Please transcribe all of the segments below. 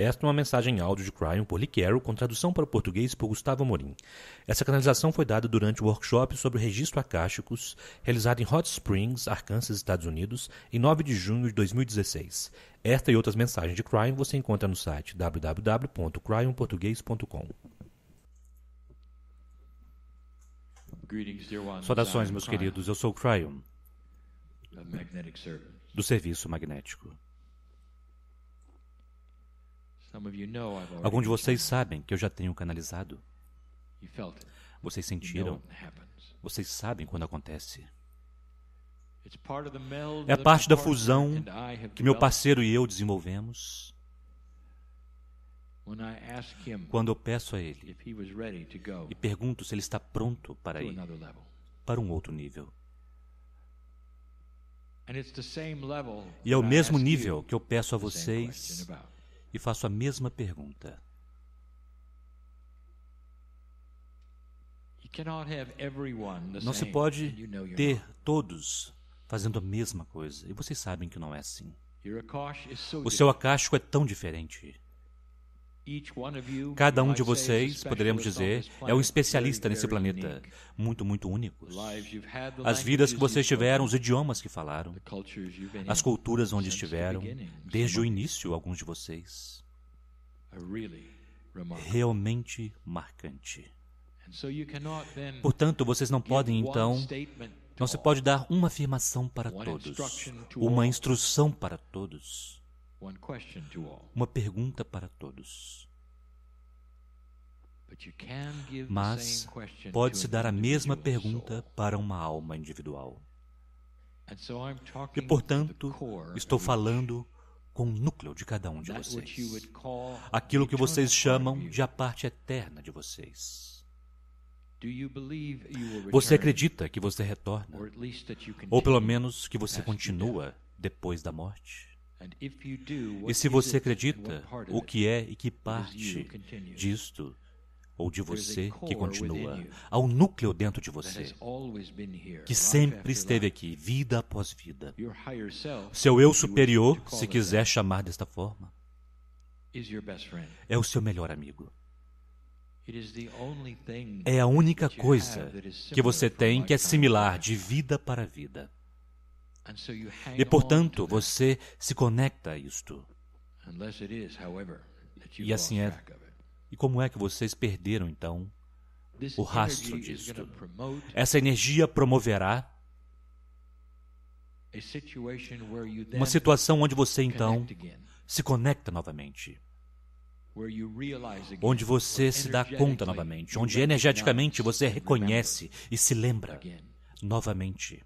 Esta é uma mensagem áudio de Cryon por Lee Carroll, com tradução para o português por Gustavo Amorim. Essa canalização foi dada durante o workshop sobre registro acásticos, realizado em Hot Springs, Arkansas, Estados Unidos, em 9 de junho de 2016. Esta e outras mensagens de Cryon você encontra no site www.cryonportuguês.com. Saudações, meus queridos. Eu sou o Cryon, do Serviço Magnético. Alguns de vocês sabem que eu já tenho canalizado. Vocês sentiram. Vocês sabem quando acontece. É parte da fusão que meu parceiro e eu desenvolvemos. Quando eu peço a ele e pergunto se ele está pronto para ir para um outro nível. E é o mesmo nível que eu peço a vocês e faço a mesma pergunta. Não se pode ter todos fazendo a mesma coisa, e vocês sabem que não é assim. O seu Akash é tão diferente. Cada um de vocês, poderemos dizer, é um especialista nesse planeta, muito, muito únicos. As vidas que vocês tiveram, os idiomas que falaram, as culturas onde estiveram, desde o início, alguns de vocês. Realmente marcante. Portanto, vocês não podem, então, não se pode dar uma afirmação para todos, uma instrução para todos uma pergunta para todos. Mas pode-se dar a mesma pergunta para uma alma individual. E, portanto, estou falando com o núcleo de cada um de vocês. Aquilo que vocês chamam de a parte eterna de vocês. Você acredita que você retorna? Ou pelo menos que você continua depois da morte? E se você acredita, o que é e que parte disto ou de você que continua, há um núcleo dentro de você que sempre esteve aqui, vida após vida. Seu eu superior, se quiser chamar desta forma, é o seu melhor amigo. É a única coisa que você tem que é similar de vida para vida. E, portanto, você se conecta a isto. E assim é. E como é que vocês perderam, então, o rastro disto? Essa energia promoverá uma situação onde você, então, se conecta novamente. Onde você se dá conta novamente, onde energeticamente você reconhece e se lembra novamente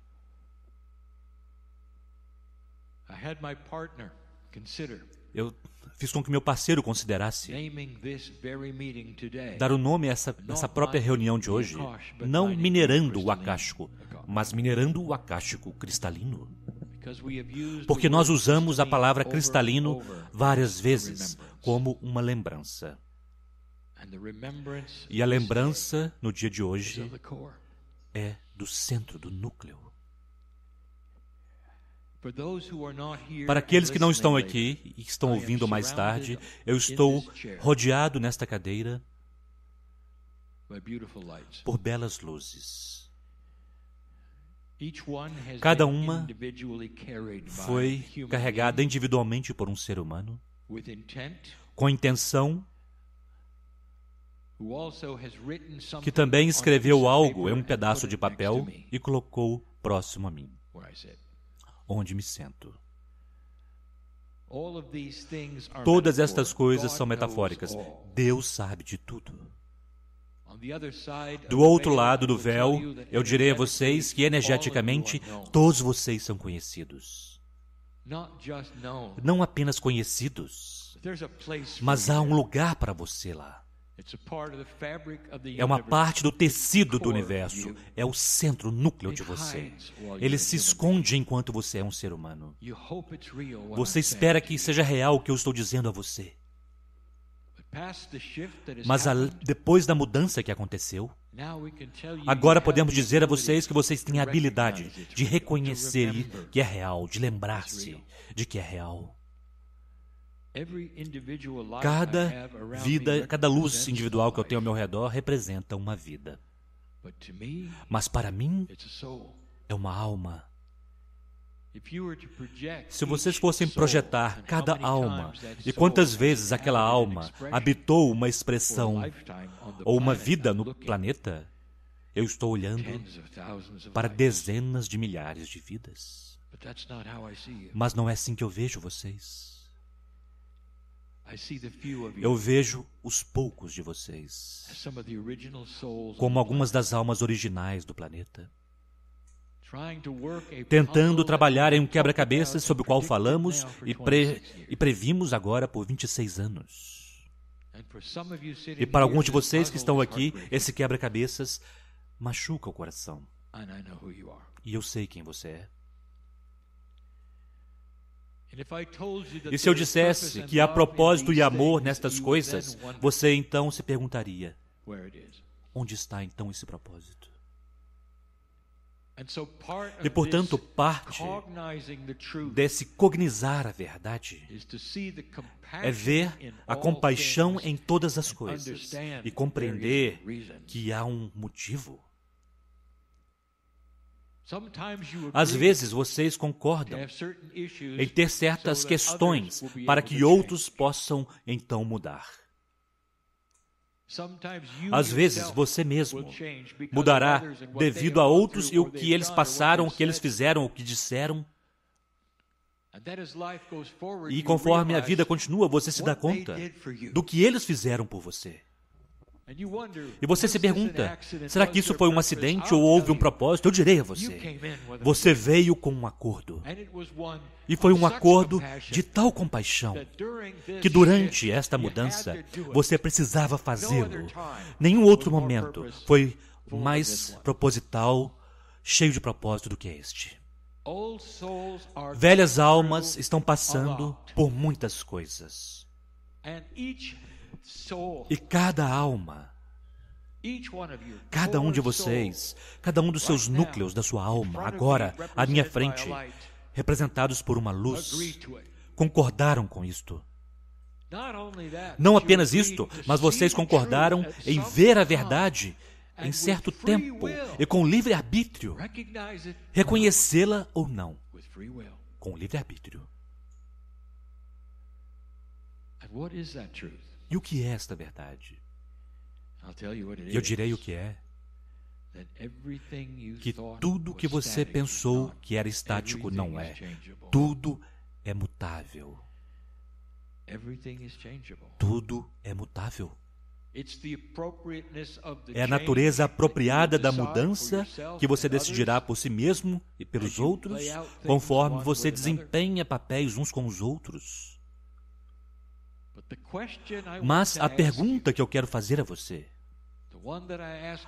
Eu fiz com que meu parceiro considerasse dar o nome a essa, essa própria reunião de hoje, não minerando o acástico, mas minerando o acástico cristalino. Porque nós usamos a palavra cristalino várias vezes como uma lembrança. E a lembrança no dia de hoje é do centro, do núcleo. Para aqueles que não estão aqui e que estão ouvindo mais tarde, eu estou rodeado nesta cadeira por belas luzes. Cada uma foi carregada individualmente por um ser humano com intenção que também escreveu algo em um pedaço de papel e colocou próximo a mim onde me sento. Todas estas coisas são metafóricas. Deus sabe de tudo. Do outro lado do véu, eu direi a vocês que energeticamente todos vocês são conhecidos. Não apenas conhecidos, mas há um lugar para você lá. É uma parte do tecido do universo, é o centro, o núcleo de você. Ele se esconde enquanto você é um ser humano. Você espera que seja real o que eu estou dizendo a você. Mas a, depois da mudança que aconteceu, agora podemos dizer a vocês que vocês têm a habilidade de reconhecer que é real, de lembrar-se de que é real. Cada vida, cada luz individual que eu tenho ao meu redor representa uma vida. Mas para mim, é uma alma. Se vocês fossem projetar cada alma e quantas vezes aquela alma habitou uma expressão ou uma vida no planeta, eu estou olhando para dezenas de milhares de vidas. Mas não é assim que eu vejo vocês. Eu vejo os poucos de vocês como algumas das almas originais do planeta, tentando trabalhar em um quebra-cabeças sobre o qual falamos e, pre e previmos agora por 26 anos. E para alguns de vocês que estão aqui, esse quebra-cabeças machuca o coração. E eu sei quem você é. E se eu dissesse que há propósito e amor nestas coisas, você então se perguntaria: onde está então esse propósito? E portanto, parte desse cognizar a verdade é ver a compaixão em todas as coisas e compreender que há um motivo. Às vezes vocês concordam em ter certas questões para que outros possam então mudar. Às vezes você mesmo mudará devido a outros e o que eles passaram, o que eles fizeram, o que disseram. E conforme a vida continua, você se dá conta do que eles fizeram por você. E você se pergunta: será que isso foi um acidente ou houve um propósito? Eu direi a você: você veio com um acordo. E foi um acordo de tal compaixão que durante esta mudança você precisava fazê-lo. Nenhum outro momento foi mais proposital, cheio de propósito do que este. Velhas almas estão passando por muitas coisas e cada alma, cada um de vocês, cada um dos seus núcleos da sua alma, agora, à minha frente, representados por uma luz, concordaram com isto. Não apenas isto, mas vocês concordaram em ver a verdade em certo tempo e com livre-arbítrio, reconhecê-la ou não, com livre-arbítrio. E o que é esta verdade? eu direi o que é. Que tudo que você pensou que era estático não é. Tudo é mutável. Tudo é mutável. É a natureza apropriada da mudança que você decidirá por si mesmo e pelos outros, conforme você desempenha papéis uns com os outros. Mas a pergunta que eu quero fazer a você,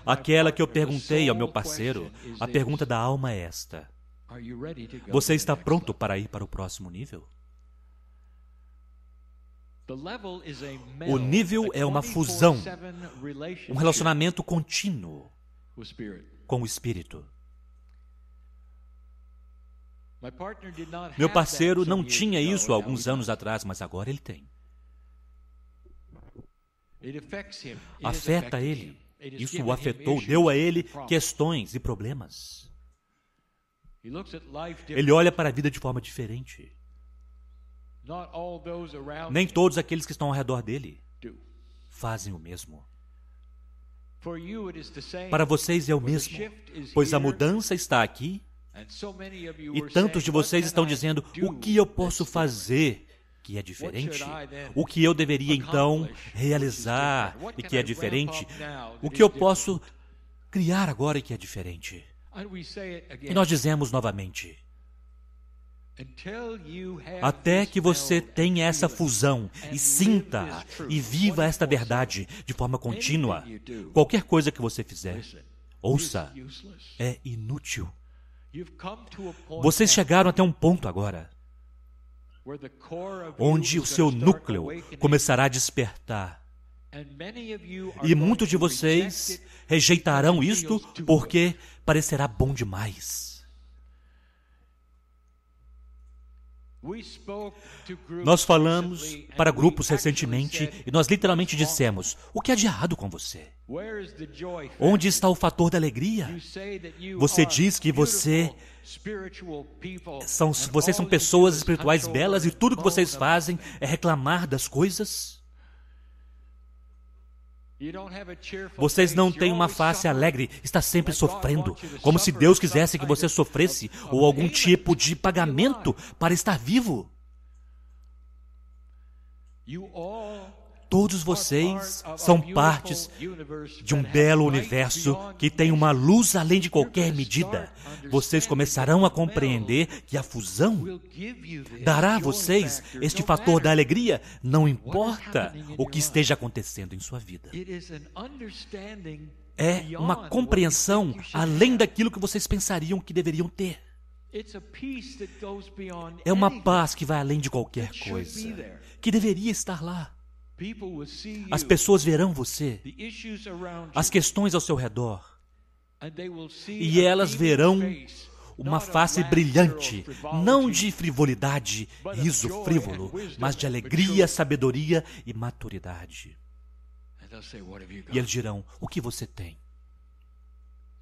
aquela que eu perguntei ao meu parceiro, a pergunta da alma é esta: Você está pronto para ir para o próximo nível? O nível é uma fusão, um relacionamento contínuo com o Espírito. Meu parceiro não tinha isso há alguns anos atrás, mas agora ele tem afeta ele. Isso o afetou, deu a ele questões e problemas. Ele olha para a vida de forma diferente. Nem todos aqueles que estão ao redor dele fazem o mesmo. Para vocês é o mesmo, pois a mudança está aqui e tantos de vocês estão dizendo: o que eu posso fazer que é diferente? O que eu deveria então realizar e que é diferente? O que eu posso criar agora e que é diferente? E nós dizemos novamente: até que você tenha essa fusão e sinta e viva esta verdade de forma contínua, qualquer coisa que você fizer, ouça, é inútil. Vocês chegaram até um ponto agora onde o seu núcleo começará a despertar. E muitos de vocês rejeitarão isto porque parecerá bom demais. Nós falamos para grupos recentemente e nós literalmente dissemos: o que há de errado com você? Onde está o fator da alegria? Você diz que você são, vocês são pessoas espirituais belas e tudo que vocês fazem é reclamar das coisas? Vocês não têm uma face alegre, está sempre sofrendo, como se Deus quisesse que você sofresse ou algum tipo de pagamento para estar vivo. Todos vocês são partes de um belo universo que tem uma luz além de qualquer medida. Vocês começarão a compreender que a fusão dará a vocês este fator da alegria, não importa o que esteja acontecendo em sua vida é uma compreensão além daquilo que vocês pensariam que deveriam ter. É uma paz que vai além de qualquer coisa, que deveria estar lá. As pessoas verão você, as questões ao seu redor, e elas verão uma face brilhante, não de frivolidade, riso frívolo, mas de alegria, sabedoria e maturidade. E eles dirão: O que você tem?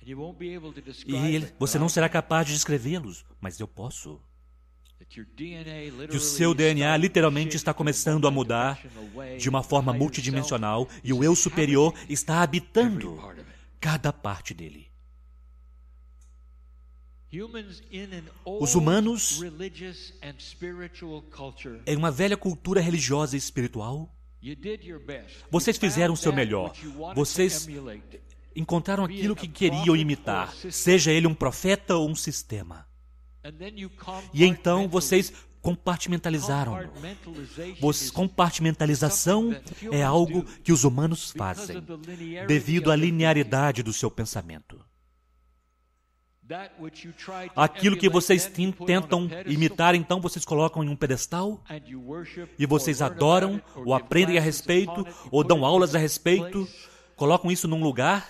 E ele, você não será capaz de descrevê-los, mas eu posso que o seu DNA literalmente está começando a mudar de uma forma multidimensional e o eu superior está habitando cada parte dele. Os humanos, em uma velha cultura religiosa e espiritual, vocês fizeram o seu melhor. Vocês encontraram aquilo que queriam imitar, seja ele um profeta ou um sistema. E então vocês compartimentalizaram. Compartimentalização é algo que os humanos fazem devido à linearidade do seu pensamento. Aquilo que vocês tentam imitar, então vocês colocam em um pedestal e vocês adoram ou aprendem a respeito ou dão aulas a respeito colocam isso num lugar,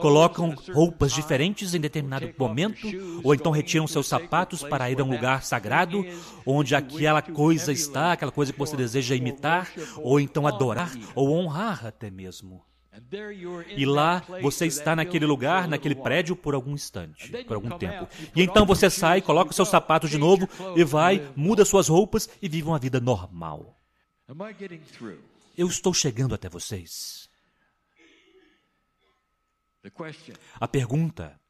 colocam roupas diferentes em determinado momento, ou então retiram seus sapatos para ir a um lugar sagrado, onde aquela coisa está, aquela coisa que você deseja imitar, ou então adorar, ou honrar até mesmo. E lá você está naquele lugar, naquele prédio por algum instante, por algum tempo. E então você sai, coloca os seus sapatos de novo e vai, muda suas roupas e vive uma vida normal. Eu estou chegando até vocês. A pergunta: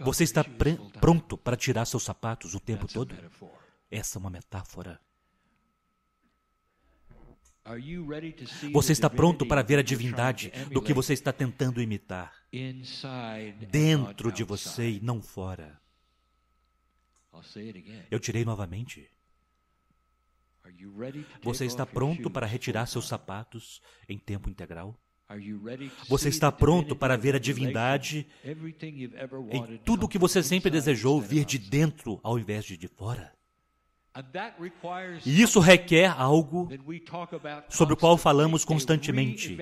Você está pr pronto para tirar seus sapatos o tempo todo? Essa é uma metáfora. Você está pronto para ver a divindade do que você está tentando imitar dentro de você e não fora? Eu tirei novamente. Você está pronto para retirar seus sapatos em tempo integral? Você está pronto para ver a divindade em tudo o que você sempre desejou vir de dentro ao invés de de fora? E isso requer algo sobre o qual falamos constantemente,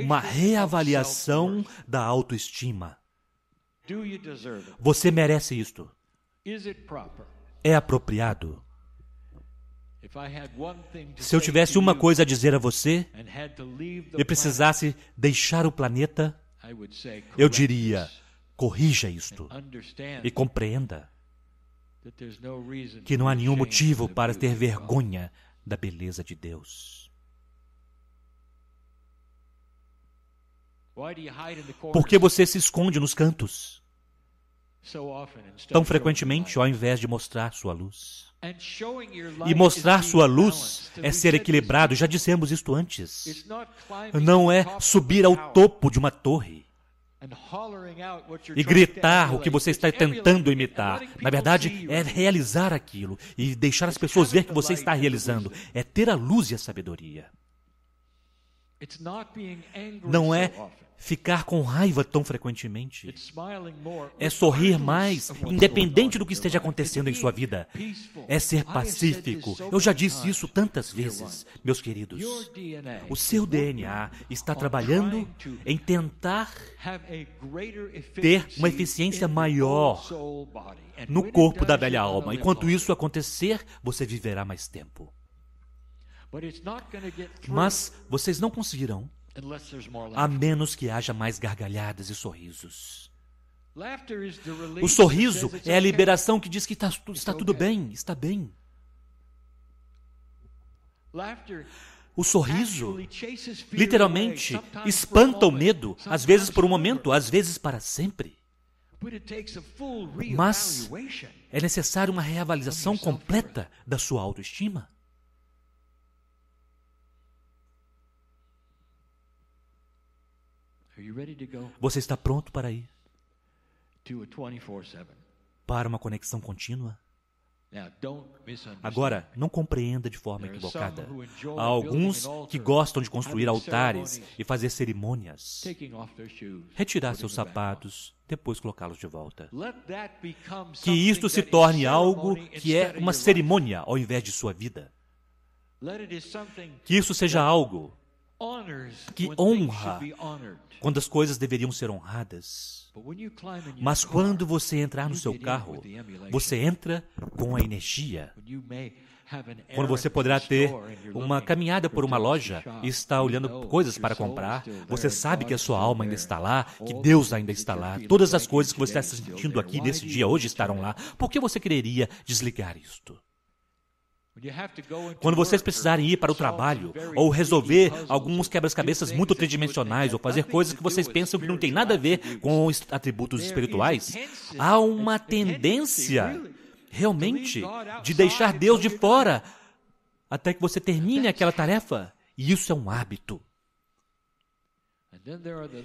uma reavaliação da autoestima. Você merece isto. É apropriado. Se eu tivesse uma coisa a dizer a você e precisasse deixar o planeta, eu diria: corrija isto e compreenda que não há nenhum motivo para ter vergonha da beleza de Deus. Por que você se esconde nos cantos tão frequentemente ao invés de mostrar sua luz? E mostrar sua luz é ser equilibrado, já dissemos isto antes. Não é subir ao topo de uma torre e gritar o que você está tentando imitar. Na verdade, é realizar aquilo e deixar as pessoas ver que você está realizando. É ter a luz e a sabedoria. Não é ficar com raiva tão frequentemente. É sorrir mais, independente do que esteja acontecendo em sua vida. É ser pacífico. Eu já disse isso tantas vezes, meus queridos. O seu DNA está trabalhando em tentar ter uma eficiência maior no corpo da velha alma. Enquanto isso acontecer, você viverá mais tempo. Mas vocês não conseguirão a menos que haja mais gargalhadas e sorrisos. O sorriso é a liberação que diz que está, está tudo bem, está bem. O sorriso literalmente espanta o medo, às vezes por um momento, às vezes para sempre. Mas é necessário uma reavaliação completa da sua autoestima. Você está pronto para ir para uma conexão contínua? Agora, não compreenda de forma equivocada. Há alguns que gostam de construir altares e fazer cerimônias, retirar seus sapatos, depois colocá-los de volta. Que isto se torne algo que é uma cerimônia ao invés de sua vida. Que isso seja algo que honra quando as coisas deveriam ser honradas. Mas quando você entrar no seu carro, você entra com a energia. Quando você poderá ter uma caminhada por uma loja e está olhando coisas para comprar, você sabe que a sua alma ainda está lá, que Deus ainda está lá. Todas as coisas que você está sentindo aqui nesse dia hoje estarão lá. Por que você quereria desligar isto? Quando vocês precisarem ir para o trabalho ou resolver alguns quebra-cabeças muito tridimensionais ou fazer coisas que vocês pensam que não tem nada a ver com atributos espirituais, há uma tendência realmente de deixar Deus de fora até que você termine aquela tarefa. E isso é um hábito.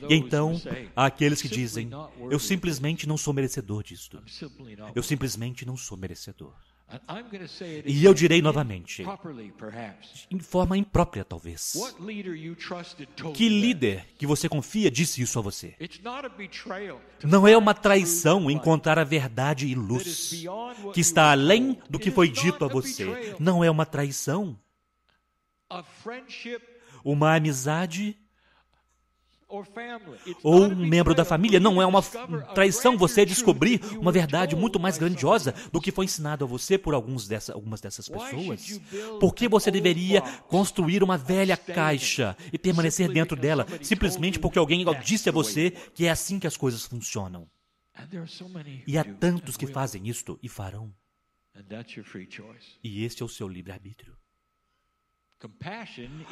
E então há aqueles que dizem: Eu simplesmente não sou merecedor disto. Eu simplesmente não sou merecedor. E eu direi novamente, em forma imprópria talvez. Que líder que você confia disse isso a você? É Não é uma traição encontrar a verdade e luz que está além do que foi dito a você. Não é uma traição. Uma amizade ou um membro da família. Não é uma traição você descobrir uma verdade muito mais grandiosa do que foi ensinado a você por alguns dessa, algumas dessas pessoas. Por que você deveria construir uma velha caixa e permanecer dentro dela simplesmente porque alguém disse a você que é assim que as coisas funcionam? E há tantos que fazem isto e farão. E este é o seu livre-arbítrio.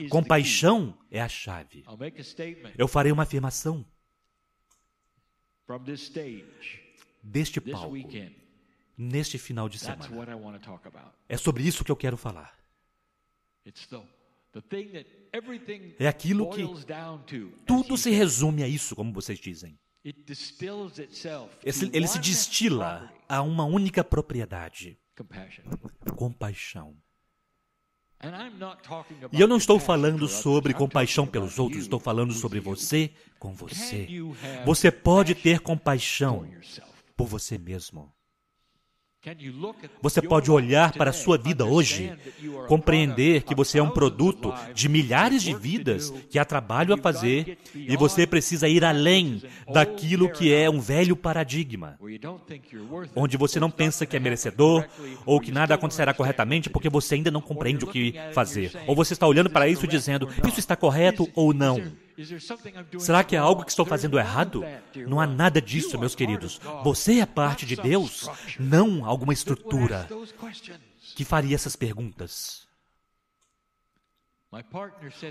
Compaixão é a chave. Eu farei uma afirmação deste palco, neste final de semana. É sobre isso que eu quero falar. É aquilo que tudo se resume a isso, como vocês dizem. Ele se destila a uma única propriedade: compaixão. E eu não estou falando sobre compaixão pelos outros, estou falando sobre você com você. Você pode ter compaixão por você mesmo. Você pode olhar para a sua vida hoje, compreender que você é um produto de milhares de vidas que há trabalho a fazer e você precisa ir além daquilo que é um velho paradigma, onde você não pensa que é merecedor ou que nada acontecerá corretamente porque você ainda não compreende o que fazer. Ou você está olhando para isso dizendo: isso está correto ou não? Será que é algo que estou fazendo errado? Não há nada disso, meus queridos. Você é parte de Deus, não alguma estrutura que faria essas perguntas.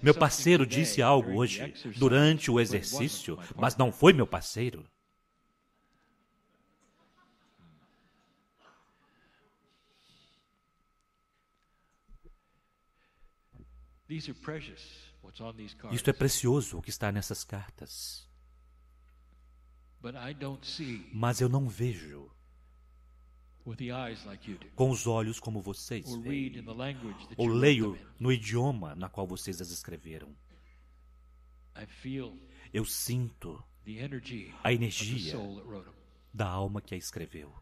Meu parceiro disse algo hoje durante o exercício, mas não foi meu parceiro. These are precious. Isto é precioso o que está nessas cartas. Mas eu não vejo com os olhos como vocês veem, ou leio no idioma na qual vocês as escreveram. Eu sinto a energia da alma que a escreveu.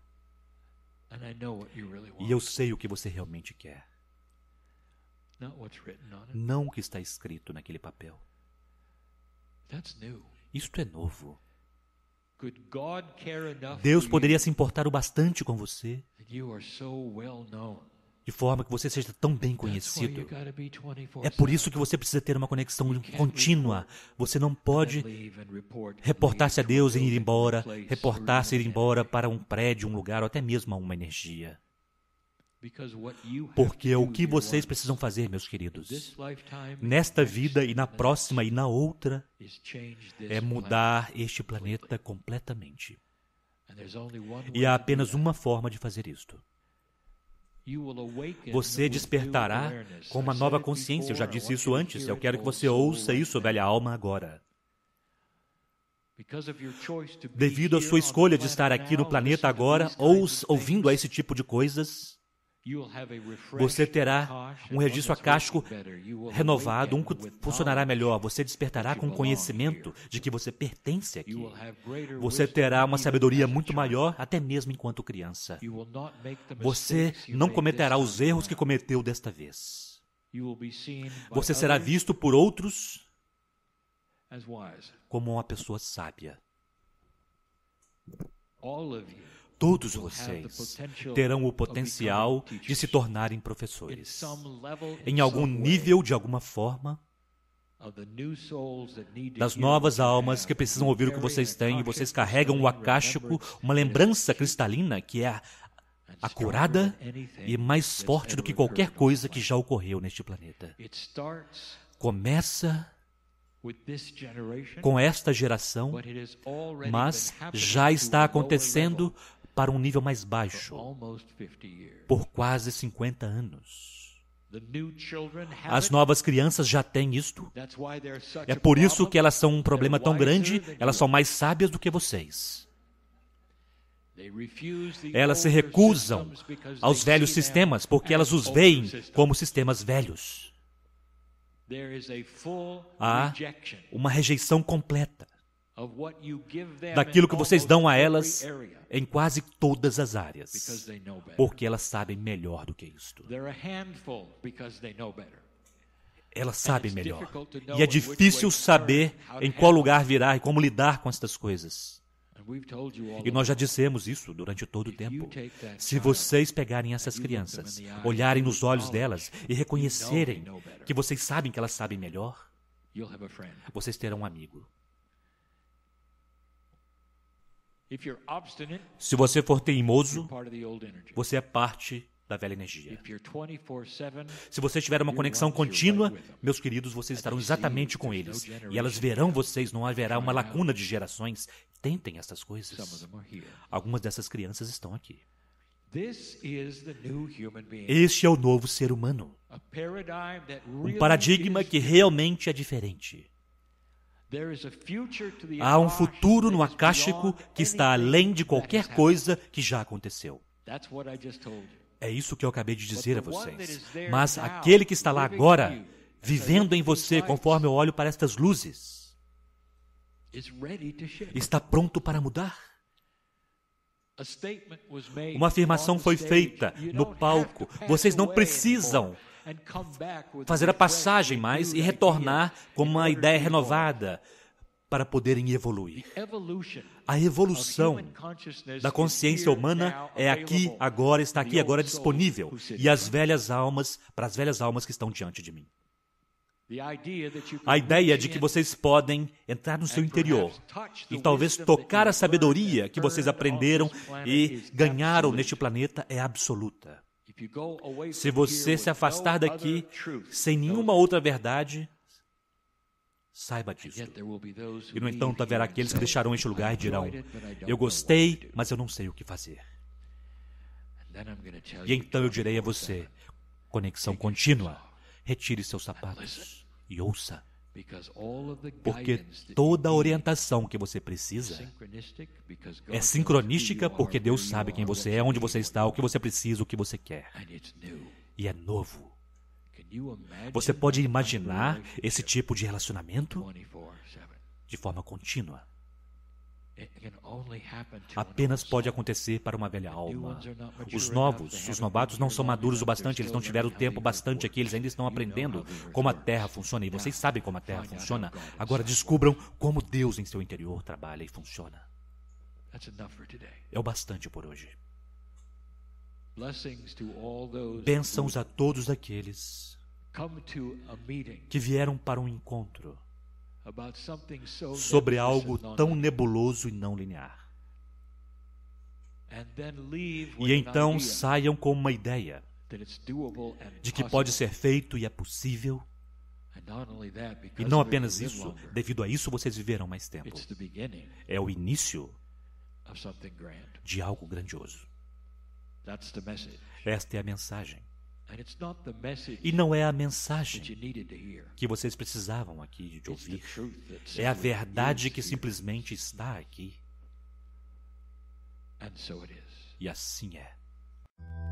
E eu sei o que você realmente quer não o que está escrito naquele papel. Isto é novo. Deus poderia se importar o bastante com você de forma que você seja tão bem conhecido. É por isso que você precisa ter uma conexão contínua. Você não pode reportar-se a Deus e ir embora, reportar-se e ir embora para um prédio, um lugar ou até mesmo a uma energia. Porque o que vocês precisam fazer, meus queridos, nesta vida e na próxima e na outra, é mudar este planeta completamente. E há apenas uma forma de fazer isto. Você despertará com uma nova consciência. Eu já disse isso antes. Eu quero que você ouça isso, velha alma, agora. Devido à sua escolha de estar aqui no planeta agora, ou ouvindo a esse tipo de coisas, você terá um registro acástico renovado, um que funcionará melhor. Você despertará com o conhecimento de que você pertence aqui. Você terá uma sabedoria muito maior, até mesmo enquanto criança. Você não cometerá os erros que cometeu desta vez. Você será visto por outros como uma pessoa sábia. Todos vocês terão o potencial de se tornarem professores. Em algum nível, de alguma forma, das novas almas que precisam ouvir o que vocês têm, e vocês carregam o acástico, uma lembrança cristalina que é acurada e mais forte do que qualquer coisa que já ocorreu neste planeta. Começa com esta geração, mas já está acontecendo para um nível mais baixo por quase 50 anos. As novas crianças já têm isto. É por isso que elas são um problema tão grande, elas são mais sábias do que vocês. Elas se recusam aos velhos sistemas porque elas os veem como sistemas velhos. Há uma rejeição completa daquilo que vocês dão a elas em quase todas as áreas, porque elas sabem melhor do que isto. Elas sabem melhor. E é difícil saber em qual lugar virar e como lidar com estas coisas. E nós já dissemos isso durante todo o tempo. Se vocês pegarem essas crianças, olharem nos olhos delas e reconhecerem que vocês sabem que elas sabem melhor, vocês terão um amigo. Se você for teimoso, você é parte da velha energia. Se você tiver uma conexão contínua, meus queridos, vocês estarão exatamente com eles. E elas verão vocês, não haverá uma lacuna de gerações. Tentem essas coisas. Algumas dessas crianças estão aqui. Este é o novo ser humano. Um paradigma que realmente é diferente. Há um futuro no Akashico que está além de qualquer coisa que já aconteceu. É isso que eu acabei de dizer a vocês. Mas aquele que está lá agora, vivendo em você conforme eu olho para estas luzes, está pronto para mudar. Uma afirmação foi feita no palco. Vocês não precisam fazer a passagem mais e retornar com uma ideia renovada para poderem evoluir. A evolução da consciência humana é aqui, agora, está aqui, agora é disponível. E as velhas almas, para as velhas almas que estão diante de mim. A ideia de que vocês podem entrar no seu interior e talvez tocar a sabedoria que vocês aprenderam e ganharam neste planeta é absoluta. Se você se afastar daqui sem nenhuma outra verdade, Saiba disso. E no entanto haverá aqueles que deixarão este lugar e dirão: Eu gostei, mas eu não sei o que fazer. E então eu direi a você: Conexão contínua. Retire seus sapatos e ouça. Porque toda a orientação que você precisa é sincronística, porque Deus sabe quem você é, onde você está, o que você precisa, o que você quer. E é novo. Você pode imaginar esse tipo de relacionamento de forma contínua, apenas pode acontecer para uma velha alma. Os novos, os novatos não são maduros o bastante, eles não tiveram tempo bastante aqui, eles ainda estão aprendendo como a Terra funciona e vocês sabem como a Terra funciona. Agora descubram como Deus em seu interior trabalha e funciona. É o bastante por hoje. Bênçãos a todos aqueles que vieram para um encontro sobre algo tão nebuloso e não linear. E então saiam com uma ideia de que pode ser feito e é possível. E não apenas isso, devido a isso vocês viverão mais tempo. É o início de algo grandioso. Esta é a mensagem. E não é a mensagem que vocês precisavam aqui de ouvir. É a verdade que simplesmente está aqui. E assim é.